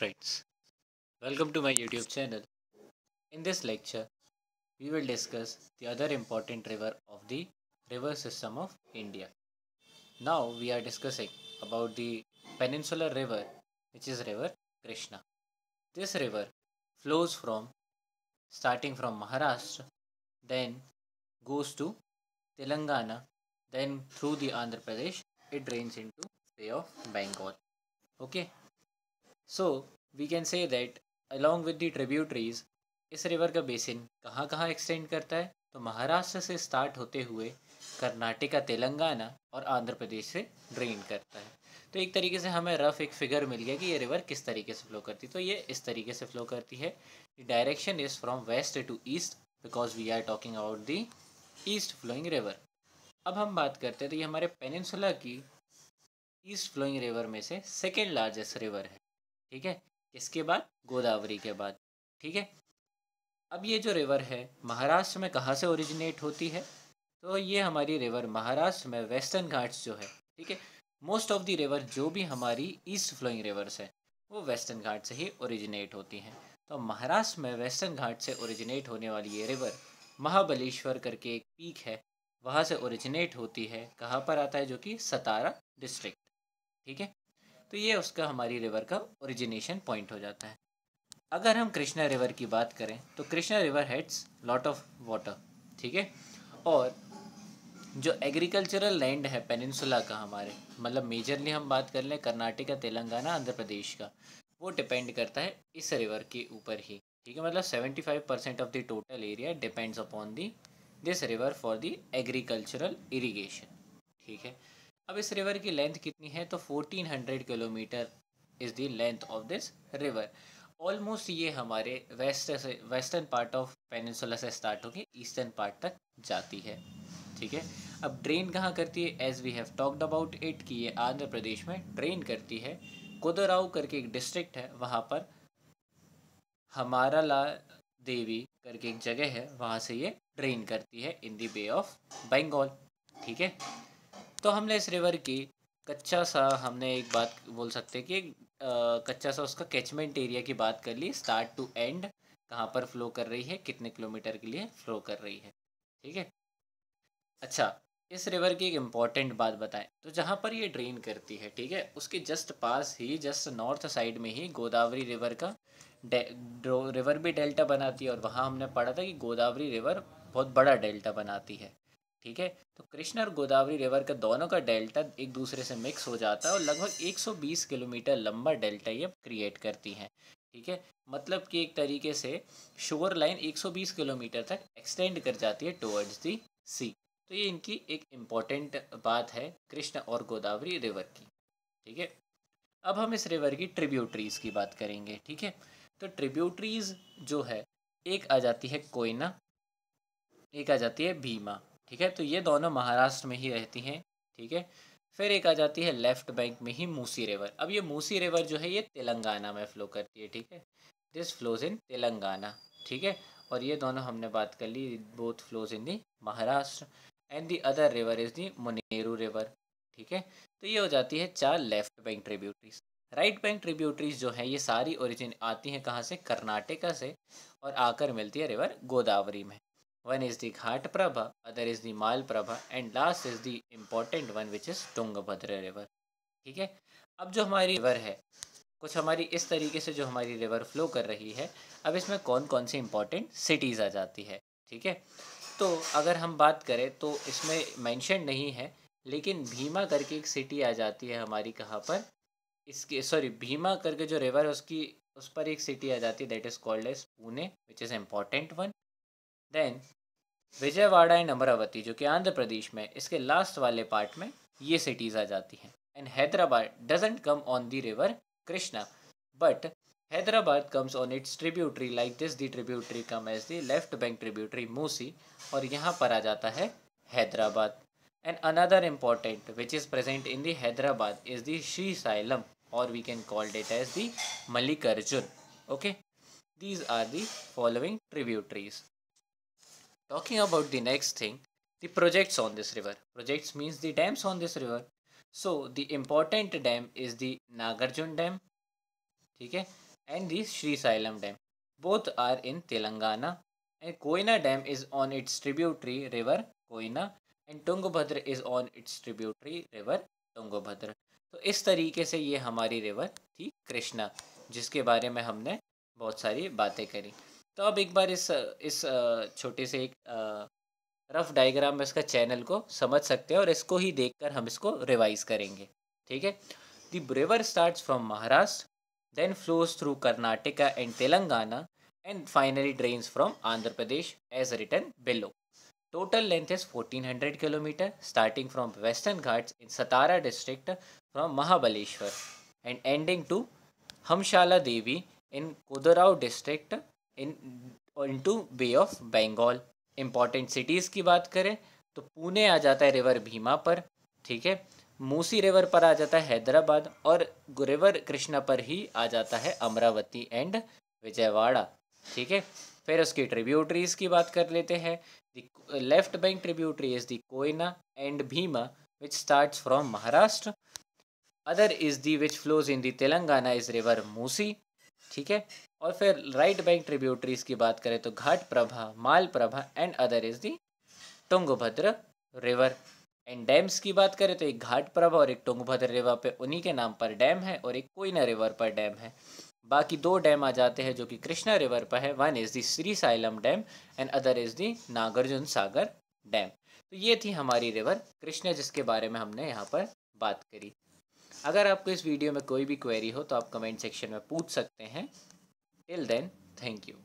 friends, welcome to my YouTube channel. In this lecture, we will discuss the other important river of the river system of India. Now we are discussing about the peninsular river which is river Krishna. This river flows from starting from Maharashtra then goes to Telangana then through the Andhra Pradesh it drains into Bay of Bengal. Okay so we can say that along with the tributaries इस river का basin कहाँ कहाँ extend करता है तो महाराष्ट्र से start होते हुए कर्नाटका तेलंगाना और आंध्र प्रदेश से ड्रेन करता है तो एक तरीके से हमें रफ एक फिगर मिल गया कि ये रिवर किस तरीके से फ्लो करती है तो ये इस तरीके से फ्लो करती है direction is from west to east because we are talking about the east flowing river अब हम बात करते हैं तो ये हमारे पेनिनसुला की ईस्ट फ्लोइंग रिवर में से सेकेंड लार्जेस्ट रिवर है ठीक है किसके बाद गोदावरी के बाद ठीक है अब ये जो रिवर है महाराष्ट्र में कहाँ से ओरिजिनेट होती है तो ये हमारी रिवर महाराष्ट्र में वेस्टर्न घाट्स जो है ठीक है मोस्ट ऑफ दी रिवर जो भी हमारी ईस्ट फ्लोइंग रिवर्स है वो वेस्टर्न घाट से ही ओरिजिनेट होती हैं तो महाराष्ट्र में वेस्टर्न घाट से ओरिजिनेट होने वाली ये रिवर महाबलेश्वर करके एक पीक है वहाँ से ओरिजिनेट होती है कहाँ पर आता है जो कि सतारा डिस्ट्रिक्ट ठीक है तो ये उसका हमारी रिवर का ओरिजिनेशन पॉइंट हो जाता है अगर हम कृष्णा रिवर की बात करें तो Krishna river heads lot of water ठीक है और जो एग्रीकल्चरल लैंड है पेनिनसुला का हमारे मतलब मेजरली हम बात कर लें कर्नाटका तेलंगाना आंध्र प्रदेश का वो डिपेंड करता है इस रिवर के ऊपर ही ठीक है मतलब seventy five percent of the total area depends upon the this river for the agricultural irrigation ठीक है अब इस रिवर की लेंथ कितनी है तो 1400 kilometre is the length of this river almost ये हमारे वेस्ट से वेस्टर्न पार्ट ऑफ पेनिनसुला से स्टार्ट होकर ईस्टर्न पार्ट तक जाती है ठीक है अब ड्रेन कहाँ करती है as we have talked about it कि ये आंध्र प्रदेश में ड्रेन करती है कोदराव करके एक डिस्ट्रिक्ट है वहाँ पर हमारा ला देवी करके एक जगह है वहाँ से ये ड्रेन करती है इन दी बे ऑफ बंगाल ठीक है तो हमने इस रिवर की कच्चा सा हमने एक बात बोल सकते हैं कि कच्चा सा उसका कैचमेंट एरिया की बात कर ली स्टार्ट टू एंड कहाँ पर फ्लो कर रही है कितने किलोमीटर के लिए फ्लो कर रही है ठीक है अच्छा इस रिवर की एक इम्पॉर्टेंट बात बताएं तो जहाँ पर ये ड्रेन करती है ठीक है उसके जस्ट पास ही जस्ट नॉर्थ साइड में ही गोदावरी रिवर का रिवर भी डेल्टा बनाती है और वहाँ हमने पढ़ा था कि गोदावरी रिवर बहुत बड़ा डेल्टा बनाती है ठीक है तो कृष्णा और गोदावरी रिवर का दोनों का डेल्टा एक दूसरे से मिक्स हो जाता है और लगभग 120 किलोमीटर लंबा डेल्टा ये क्रिएट करती हैं ठीक है मतलब कि एक तरीके से शोर लाइन 120 किलोमीटर तक एक्सटेंड कर जाती है टुवर्ड्स दी सी तो ये इनकी एक इम्पॉर्टेंट बात है कृष्ण और गोदावरी रिवर की ठीक है अब हम इस रिवर की ट्रिब्यूटरीज की बात करेंगे ठीक है तो ट्रिब्यूटरीज जो है एक आ जाती है कोयना एक आ जाती है भीमा ठीक है तो ये दोनों महाराष्ट्र में ही रहती हैं ठीक है फिर एक आ जाती है लेफ्ट बैंक में ही मूसी रिवर अब ये मूसी रिवर जो है ये तेलंगाना में फ्लो करती है ठीक है दिस फ्लोज इन तेलंगाना ठीक है और ये दोनों हमने बात कर ली both flows in the Maharashtra and the other river is the Munneru river ठीक है तो ये हो जाती है चार left bank tributaries right bank tributaries जो है ये सारी ओरिजिन आती हैं कहाँ से कर्नाटका से और आकर मिलती है रिवर गोदावरी में One is the Ghat Prabha, other is the Mal Prabha, and last is the important one which is Tungabhadra river. ठीक है अब जो हमारी रिवर है कुछ हमारी इस तरीके से जो हमारी रिवर फ्लो कर रही है अब इसमें कौन कौन सी इंपॉर्टेंट सिटीज़ आ जाती है ठीक है तो अगर हम बात करें तो इसमें मेंशन नहीं है लेकिन भीमा करके एक सिटी आ जाती है हमारी कहाँ पर इसके सॉरी भीमा करके जो रिवर है उसकी उस पर एक सिटी आ जाती है that is called as Pune which is important one then Vijayawada and Amaravati जो कि आंध्र प्रदेश में इसके लास्ट वाले पार्ट में ये सिटीज़ आ जाती हैं and Hyderabad doesn't come on the river Krishna but Hyderabad comes on its tributary like this the tributary come as the left bank tributary Musi और यहाँ पर आ जाता है Hyderabad and another important which is present in the Hyderabad is the Srisailam और we can call that as the Mallikarjun okay these are the following tributaries Talking about the next thing, the projects on this river. Projects means the dams on this river. So the important dam is the Nagarjun Dam, ठीक है and the shri Sailam Dam. Both are in Telangana and Koina Dam is on its tributary river Koina and Tungabhadra is on its tributary river Tungabhadra. तो इस तरीके से ये हमारी river थी कृष्णा जिसके बारे में हमने बहुत सारी बातें करी तो अब एक बार इस इस छोटे से एक रफ डायग्राम में इसका चैनल को समझ सकते हैं और इसको ही देखकर हम इसको रिवाइज करेंगे ठीक है the river start from Maharashtra then flows through Karnataka and Telangana and finally drains from Andhra Pradesh as return below total length is fourteen hundred kilometre starting from Western Ghats in Satara district from Mahabaleshwar and ending to Hamsaladeevi in कोदराव district in into Bay of Bengal important cities की बात करें तो पुणे आ जाता है river Bhima पर ठीक है मूसी रिवर पर आ जाता है हैदराबाद और रिवर कृष्णा पर ही आ जाता है अमरावती एंड विजयवाड़ा ठीक है फिर उसकी ट्रिब्यूटरीज की बात कर लेते हैं the left bank tributary is the Koyna and Bhima which start from Maharashtra other is the which flows in the Telangana is river Musi ठीक है और फिर राइट बैंक ट्रिब्यूटरीज की बात करें तो Ghataprabha Malaprabha and other is the Tungabhadra river and dams की बात करें तो एक घाट प्रभा और एक टुंगभद्र रिवर पे उन्हीं के नाम पर डैम है और एक कोयना रिवर पर डैम है बाकी दो डैम आ जाते हैं जो कि कृष्णा रिवर पर है one is the Srisailam dam and other is the Nagarjuna Sagar dam तो ये थी हमारी रिवर कृष्णा जिसके बारे में हमने यहाँ पर बात करी अगर आपको इस वीडियो में कोई भी क्वेरी हो तो आप कमेंट सेक्शन में पूछ सकते हैं Till then, thank you.